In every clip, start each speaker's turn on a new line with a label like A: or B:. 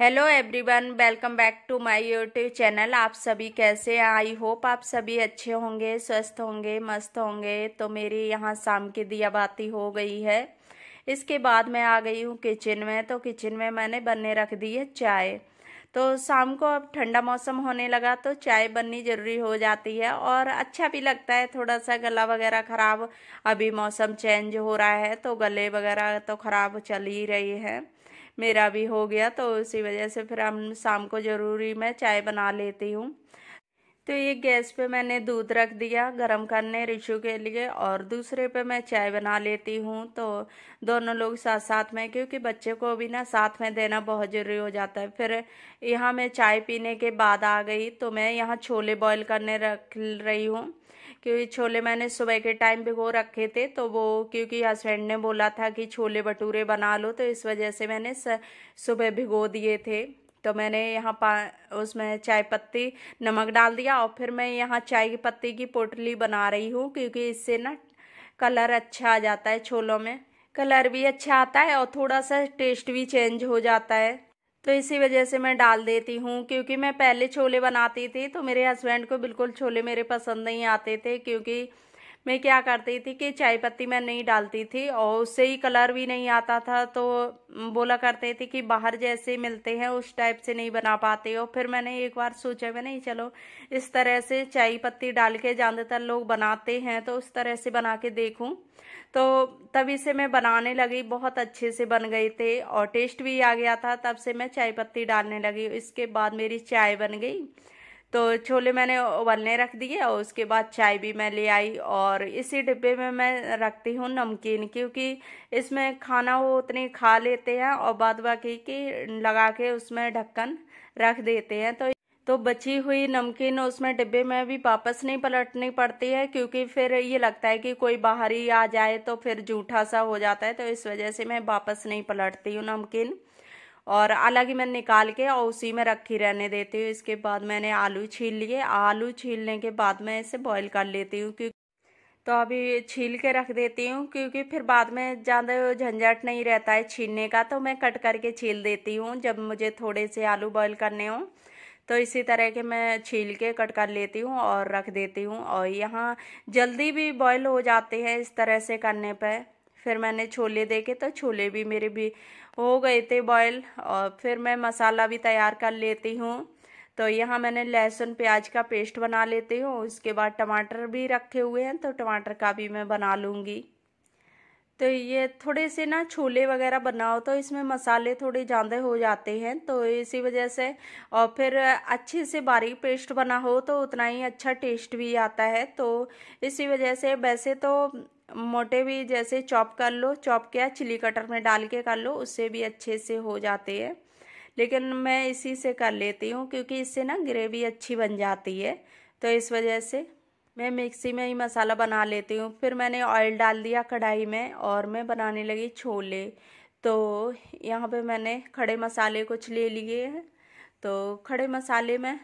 A: hello everyone welcome back to my YouTube channel आप सभी कैसे हैं आई होप आप सभी अच्छे होंगे स्वस्थ होंगे मस्त होंगे तो मेरी यहाँ शाम की दियाबाती हो गई है इसके बाद मैं आ गई हूँ किचन में तो किचन में मैंने बनने रख दी है चाय तो शाम को अब ठंडा मौसम होने लगा तो चाय बननी ज़रूरी हो जाती है और अच्छा भी लगता है थोड़ा सा गला वगैरह ख़राब अभी मौसम चेंज हो रहा है तो गले वगैरह तो ख़राब चल ही रही है मेरा भी हो गया तो उसी वजह से फिर हम शाम को ज़रूरी मैं चाय बना लेती हूँ तो ये गैस पे मैंने दूध रख दिया गरम करने रिशु के लिए और दूसरे पे मैं चाय बना लेती हूँ तो दोनों लोग साथ साथ में क्योंकि बच्चे को भी ना साथ में देना बहुत ज़रूरी हो जाता है फिर यहाँ मैं चाय पीने के बाद आ गई तो मैं यहाँ छोले बॉईल करने रख रही हूँ क्योंकि छोले मैंने सुबह के टाइम भिगो रखे थे तो वो क्योंकि हस्बैंड ने बोला था कि छोले भटूरे बना लो तो इस वजह से मैंने सुबह भिगो दिए थे तो मैंने यहाँ पा उसमें चाय पत्ती नमक डाल दिया और फिर मैं यहाँ चाय की पत्ती की पोटली बना रही हूँ क्योंकि इससे ना कलर अच्छा आ जाता है छोलों में कलर भी अच्छा आता है और थोड़ा सा टेस्ट भी चेंज हो जाता है तो इसी वजह से मैं डाल देती हूँ क्योंकि मैं पहले छोले बनाती थी तो मेरे हस्बैंड को बिल्कुल छोले मेरे पसंद नहीं आते थे क्योंकि मैं क्या करती थी कि चाय पत्ती मैं नहीं डालती थी और उससे ही कलर भी नहीं आता था तो बोला करते थे कि बाहर जैसे मिलते हैं उस टाइप से नहीं बना पाते और फिर मैंने एक बार सोचा मैं नहीं चलो इस तरह से चाय पत्ती डाल के ज़्यादातर लोग बनाते हैं तो उस तरह से बना के देखूँ तो तभी से मैं बनाने लगी बहुत अच्छे से बन गए थे और टेस्ट भी आ गया था तब से मैं चाय पत्ती डालने लगी इसके बाद मेरी चाय बन गई तो छोले मैंने उबलने रख दिए और उसके बाद चाय भी मैं ले आई और इसी डिब्बे में मैं रखती हूँ नमकीन क्योंकि इसमें खाना वो उतनी खा लेते हैं और बाद बाकी की लगा के उसमें ढक्कन रख देते हैं तो तो बची हुई नमकीन उसमें डिब्बे में भी वापस नहीं पलटनी पड़ती है क्योंकि फिर ये लगता है कि कोई बाहरी आ जाए तो फिर जूठा सा हो जाता है तो इस वजह से मैं वापस नहीं पलटती हूँ नमकीन और अलग ही मैं निकाल के और उसी में रखी रहने देती हूँ इसके बाद मैंने आलू छील लिए आलू छीलने के बाद मैं इसे बॉईल कर लेती हूँ क्योंकि तो अभी छील के रख देती हूँ क्योंकि फिर बाद में ज़्यादा झंझट नहीं रहता है छीलने का तो मैं कट करके छील देती हूँ जब मुझे थोड़े से आलू बॉयल करने हों तो इसी तरह के मैं छील के कट कर लेती हूँ और रख देती हूँ और यहाँ जल्दी भी बॉयल हो जाते हैं इस तरह से करने पर फिर मैंने छोले देखे तो छोले भी मेरे भी हो गए थे बॉयल और फिर मैं मसाला भी तैयार कर लेती हूँ तो यहाँ मैंने लहसुन प्याज का पेस्ट बना लेती हूँ उसके बाद टमाटर भी रखे हुए हैं तो टमाटर का भी मैं बना लूँगी तो ये थोड़े से ना छोले वगैरह बनाओ तो इसमें मसाले थोड़े ज़्यादा हो जाते हैं तो इसी वजह से और फिर अच्छे से बारीक पेस्ट बना हो तो उतना ही अच्छा टेस्ट भी आता है तो इसी वजह से वैसे तो मोटे भी जैसे चॉप कर लो चॉप क्या चिली कटर में डाल के कर लो उससे भी अच्छे से हो जाते हैं लेकिन मैं इसी से कर लेती हूँ क्योंकि इससे ना ग्रेवी अच्छी बन जाती है तो इस वजह से मैं मिक्सी में ही मसाला बना लेती हूँ फिर मैंने ऑयल डाल दिया कढ़ाई में और मैं बनाने लगी छोले तो यहाँ पे मैंने खड़े मसाले कुछ ले लिए हैं तो खड़े मसाले में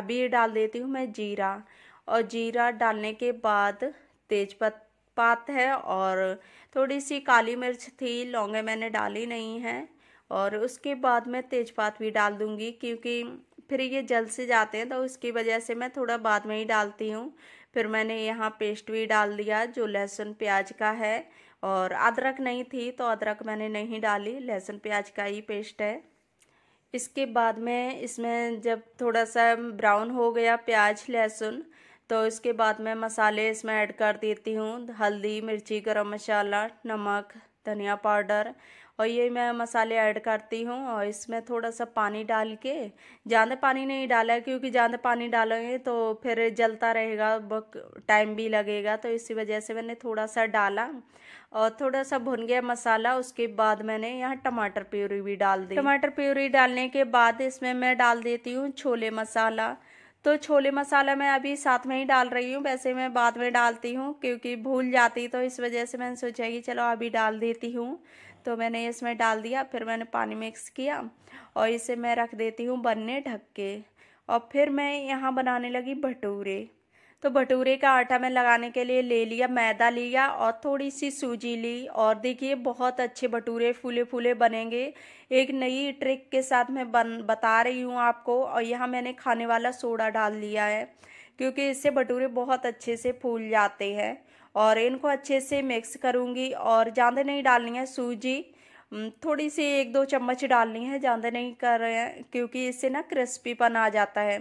A: अभी डाल देती हूँ मैं जीरा और जीरा डालने के बाद तेज़ पात है और थोड़ी सी काली मिर्च थी लौंगे मैंने डाली नहीं है और उसके बाद मैं तेज़पात भी डाल दूँगी क्योंकि फिर ये जल से जाते हैं तो उसकी वजह से मैं थोड़ा बाद में ही डालती हूँ फिर मैंने यहाँ पेस्ट भी डाल दिया जो लहसुन प्याज का है और अदरक नहीं थी तो अदरक मैंने नहीं डाली लहसुन प्याज का ही पेस्ट है इसके बाद में इसमें जब थोड़ा सा ब्राउन हो गया प्याज लहसुन तो इसके बाद मैं मसाले इसमें ऐड कर देती हूँ हल्दी मिर्ची गरम मसाला नमक धनिया पाउडर और ये मैं मसाले ऐड करती हूँ और इसमें थोड़ा सा पानी डाल के ज़्यादा पानी नहीं डाला क्योंकि ज़्यादा पानी डालेंगे तो फिर जलता रहेगा टाइम भी लगेगा तो इसी वजह से मैंने थोड़ा सा डाला और थोड़ा सा भुन गया मसाला उसके बाद मैंने यहाँ टमाटर प्यूरी भी डाल दी टमाटर प्यूरी डालने के बाद इसमें मैं डाल देती हूँ छोले मसाला तो छोले मसाला मैं अभी साथ में ही डाल रही हूँ वैसे मैं बाद में डालती हूँ क्योंकि भूल जाती तो इस वजह से मैंने सोचा कि चलो अभी डाल देती हूँ तो मैंने इसमें डाल दिया फिर मैंने पानी मिक्स किया और इसे मैं रख देती हूँ बनने ढक के और फिर मैं यहाँ बनाने लगी भटूरे तो भटूरे का आटा मैं लगाने के लिए ले लिया मैदा लिया और थोड़ी सी सूजी ली और देखिए बहुत अच्छे भटूरे फूले फूले बनेंगे एक नई ट्रिक के साथ मैं बन बता रही हूँ आपको और यहाँ मैंने खाने वाला सोडा डाल लिया है क्योंकि इससे भटूरे बहुत अच्छे से फूल जाते हैं और इनको अच्छे से मिक्स करूँगी और ज़्यादा नहीं डालनी है सूजी थोड़ी सी एक दो चम्मच डालनी है ज़्यादा नहीं कर रहे हैं क्योंकि इससे ना क्रिस्पीपन आ जाता है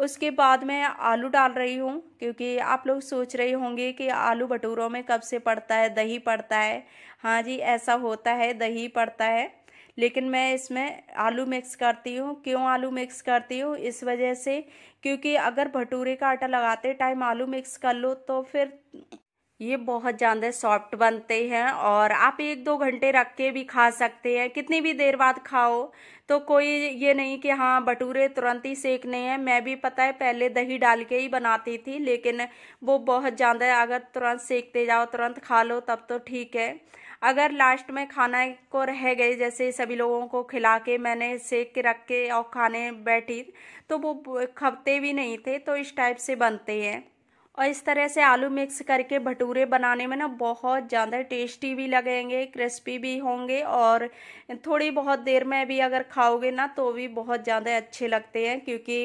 A: उसके बाद मैं आलू डाल रही हूँ क्योंकि आप लोग सोच रहे होंगे कि आलू भटूरों में कब से पड़ता है दही पड़ता है हाँ जी ऐसा होता है दही पड़ता है लेकिन मैं इसमें आलू मिक्स करती हूँ क्यों आलू मिक्स करती हूँ इस वजह से क्योंकि अगर भटूरे का आटा लगाते टाइम आलू मिक्स कर लो तो फिर ये बहुत ज़्यादा सॉफ्ट बनते हैं और आप एक दो घंटे रख के भी खा सकते हैं कितनी भी देर बाद खाओ तो कोई ये नहीं कि हाँ भटूरे तुरंत ही सेकने हैं मैं भी पता है पहले दही डाल के ही बनाती थी लेकिन वो बहुत ज़्यादा अगर तुरंत सेकते जाओ तुरंत खा लो तब तो ठीक है अगर लास्ट में खाना को रह गए जैसे सभी लोगों को खिला के मैंने सेक के रख के और खाने बैठी तो वो खपते भी नहीं थे तो इस टाइप से बनते हैं और इस तरह से आलू मिक्स करके भटूरे बनाने में ना बहुत ज़्यादा टेस्टी भी लगेंगे क्रिस्पी भी होंगे और थोड़ी बहुत देर में भी अगर खाओगे ना तो भी बहुत ज़्यादा अच्छे लगते हैं क्योंकि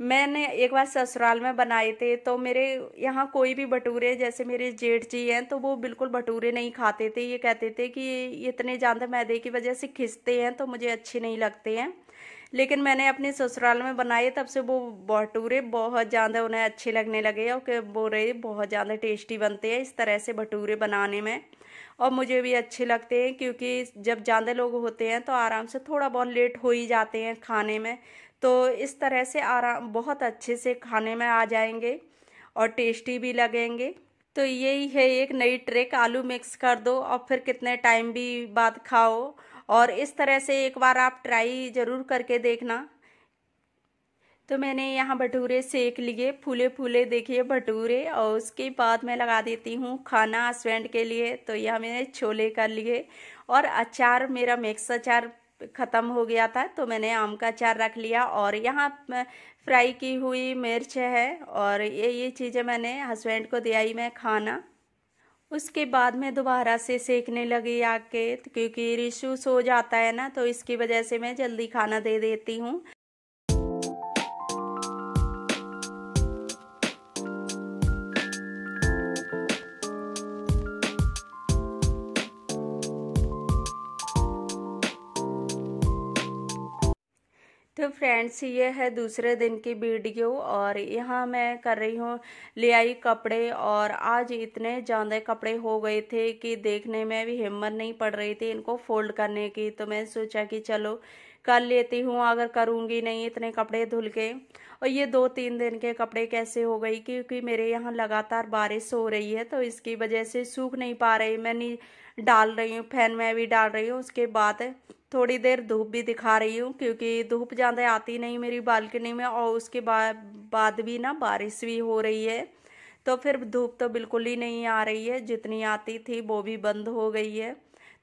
A: मैंने एक बार ससुराल में बनाए थे तो मेरे यहाँ कोई भी भटूरे जैसे मेरे जेठ जी हैं तो वो बिल्कुल भटूरे नहीं खाते थे ये कहते थे कि इतने ज़्यादा मैदे की वजह से खिंचते हैं तो मुझे अच्छे नहीं लगते हैं लेकिन मैंने अपने ससुराल में बनाए तब से वो भटूरे बहुत ज़्यादा उन्हें अच्छे लगने लगे और बोल रहे बहुत ज़्यादा टेस्टी बनते हैं इस तरह से भटूरे बनाने में और मुझे भी अच्छे लगते हैं क्योंकि जब ज़्यादा लोग होते हैं तो आराम से थोड़ा बहुत लेट हो ही जाते हैं खाने में तो इस तरह से आराम बहुत अच्छे से खाने में आ जाएंगे और टेस्टी भी लगेंगे तो यही है एक नई ट्रिक आलू मिक्स कर दो और फिर कितने टाइम भी बाद खाओ और इस तरह से एक बार आप ट्राई ज़रूर करके देखना तो मैंने यहाँ भटूरे सेक लिए फूले फूले देखिए भटूरे और उसके बाद मैं लगा देती हूँ खाना हस्बैंड के लिए तो यह मैंने छोले कर लिए और अचार मेरा मिक्स अचार ख़त्म हो गया था तो मैंने आम का अचार रख लिया और यहाँ फ्राई की हुई मिर्च है और ये ये चीज़ें मैंने हस्बैंड को दिया ही मैं खाना उसके बाद मैं दोबारा से सेकने लगी आग के क्योंकि रिशू सो जाता है ना तो इसकी वजह से मैं जल्दी खाना दे देती हूँ तो फ्रेंड्स ये है दूसरे दिन की वीडियो और यहाँ मैं कर रही हूँ ले आई कपड़े और आज इतने ज़्यादा कपड़े हो गए थे कि देखने में भी हिम्मत नहीं पड़ रही थी इनको फोल्ड करने की तो मैं सोचा कि चलो कर लेती हूँ अगर करूँगी नहीं इतने कपड़े धुल के और ये दो तीन दिन के कपड़े कैसे हो गई क्योंकि मेरे यहाँ लगातार बारिश हो रही है तो इसकी वजह से सूख नहीं पा रही मैं डाल रही हूँ फैन में भी डाल रही हूँ उसके बाद थोड़ी देर धूप भी दिखा रही हूँ क्योंकि धूप ज़्यादा आती नहीं मेरी बालकनी में और उसके बाद बाद भी ना बारिश भी हो रही है तो फिर धूप तो बिल्कुल ही नहीं आ रही है जितनी आती थी वो भी बंद हो गई है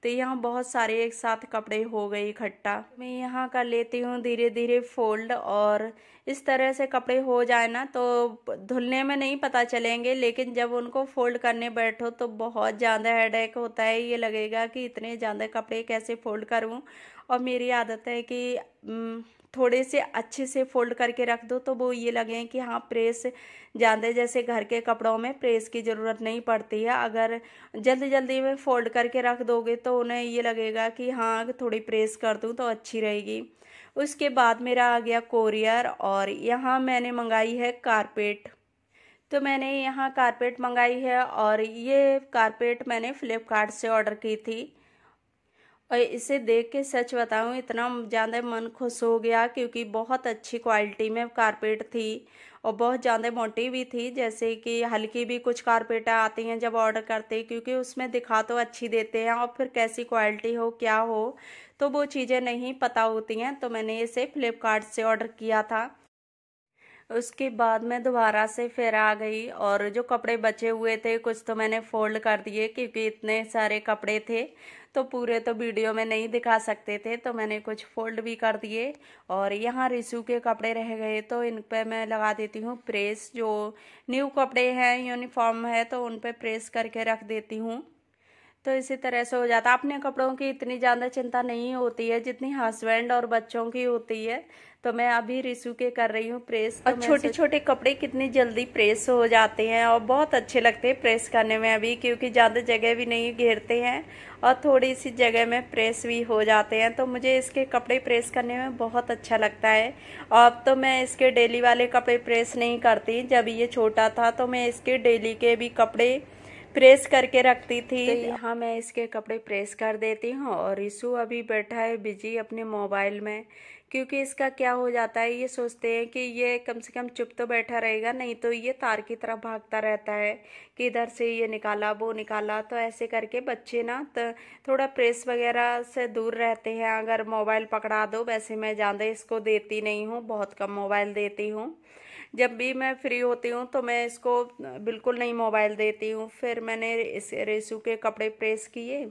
A: तो यहाँ बहुत सारे एक साथ कपड़े हो गए इकट्ठा मैं यहाँ का लेती हूँ धीरे धीरे फोल्ड और इस तरह से कपड़े हो जाए ना तो धुलने में नहीं पता चलेंगे लेकिन जब उनको फोल्ड करने बैठो तो बहुत ज़्यादा हेडेक होता है ये लगेगा कि इतने ज़्यादा कपड़े कैसे फोल्ड करूँ और मेरी आदत है कि थोड़े से अच्छे से फोल्ड करके रख दो तो वो ये लगे कि हाँ प्रेस ज़्यादा जैसे घर के कपड़ों में प्रेस की ज़रूरत नहीं पड़ती है अगर जल्दी जल्दी में फ़ोल्ड करके रख दोगे तो उन्हें ये लगेगा कि हाँ थोड़ी प्रेस कर दूँ तो अच्छी रहेगी उसके बाद मेरा आ गया कोरियर और यहाँ मैंने मंगाई है कारपेट तो मैंने यहाँ कारपेट मंगाई है और ये कारपेट मैंने फ़्लिपकार्ट से ऑर्डर की थी और इसे देख के सच बताऊँ इतना ज़्यादा मन खुश हो गया क्योंकि बहुत अच्छी क्वालिटी में कारपेट थी और बहुत ज़्यादा मोटी भी थी जैसे कि हल्की भी कुछ कारपेटें आती हैं जब ऑर्डर करते क्योंकि उसमें दिखा तो अच्छी देते हैं और फिर कैसी क्वालिटी हो क्या हो तो वो चीज़ें नहीं पता होती हैं तो मैंने इसे फ्लिपकार्ट से ऑर्डर किया था उसके बाद मैं दोबारा से फिर आ गई और जो कपड़े बचे हुए थे कुछ तो मैंने फोल्ड कर दिए क्योंकि इतने सारे कपड़े थे तो पूरे तो वीडियो में नहीं दिखा सकते थे तो मैंने कुछ फोल्ड भी कर दिए और यहाँ रिसू के कपड़े रह गए तो इन पर मैं लगा देती हूँ प्रेस जो न्यू कपड़े हैं यूनिफॉर्म है तो उन पर प्रेस करके रख देती हूँ तो इसी तरह से हो जाता है अपने कपड़ों की इतनी ज़्यादा चिंता नहीं होती है जितनी हस्बैंड और बच्चों की होती है तो मैं अभी रिसू के कर रही हूँ प्रेस तो और छोटे छोटे कपड़े कितनी जल्दी प्रेस हो जाते हैं और बहुत अच्छे लगते हैं प्रेस करने में अभी क्योंकि ज़्यादा जगह भी नहीं घेरते हैं और थोड़ी सी जगह में प्रेस भी हो जाते हैं तो मुझे इसके कपड़े प्रेस करने में बहुत अच्छा लगता है अब तो मैं इसके डेली वाले कपड़े प्रेस नहीं करती जब ये छोटा था तो मैं इसके डेली के भी कपड़े प्रेस करके रखती थी तो यहाँ मैं इसके कपड़े प्रेस कर देती हूँ और ईशु अभी बैठा है बिजी अपने मोबाइल में क्योंकि इसका क्या हो जाता है ये सोचते हैं कि ये कम से कम चुप तो बैठा रहेगा नहीं तो ये तार की तरफ भागता रहता है कि इधर से ये निकाला वो निकाला तो ऐसे करके बच्चे ना तो थोड़ा प्रेस वगैरह से दूर रहते हैं अगर मोबाइल पकड़ा दो वैसे मैं ज़्यादा इसको देती नहीं हूँ बहुत कम मोबाइल देती हूँ जब भी मैं फ्री होती हूँ तो मैं इसको बिल्कुल नहीं मोबाइल देती हूँ फिर मैंने इस रेसू के कपड़े प्रेस किए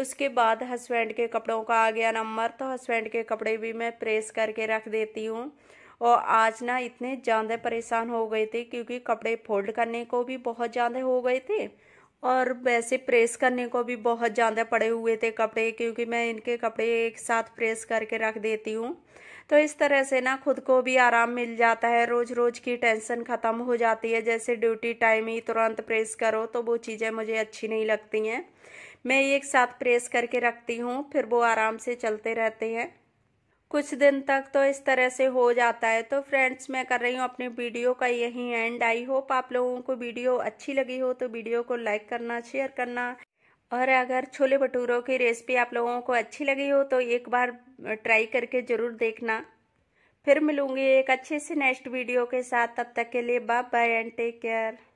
A: उसके बाद हस्बैंड के कपड़ों का आ गया नंबर तो हस्बैंड के कपड़े भी मैं प्रेस करके रख देती हूँ और आज ना इतने ज़्यादा परेशान हो गए थे क्योंकि कपड़े फोल्ड करने को भी बहुत ज़्यादा हो गए थे और वैसे प्रेस करने को भी बहुत ज़्यादा पड़े हुए थे कपड़े क्योंकि मैं इनके कपड़े एक साथ प्रेस करके रख देती हूँ तो इस तरह से ना खुद को भी आराम मिल जाता है रोज़ रोज़ की टेंशन ख़त्म हो जाती है जैसे ड्यूटी टाइम ही तुरंत प्रेस करो तो वो चीज़ें मुझे अच्छी नहीं लगती हैं मैं एक साथ प्रेस करके रखती हूँ फिर वो आराम से चलते रहते हैं कुछ दिन तक तो इस तरह से हो जाता है तो फ्रेंड्स मैं कर रही हूँ अपनी वीडियो का यही एंड आई होप आप लोगों को वीडियो अच्छी लगी हो तो वीडियो को लाइक करना शेयर करना और अगर छोले भटूरों की रेसिपी आप लोगों को अच्छी लगी हो तो एक बार ट्राई करके ज़रूर देखना फिर मिलूंगी एक अच्छे से नेक्स्ट वीडियो के साथ तब तक के लिए bye bye and take care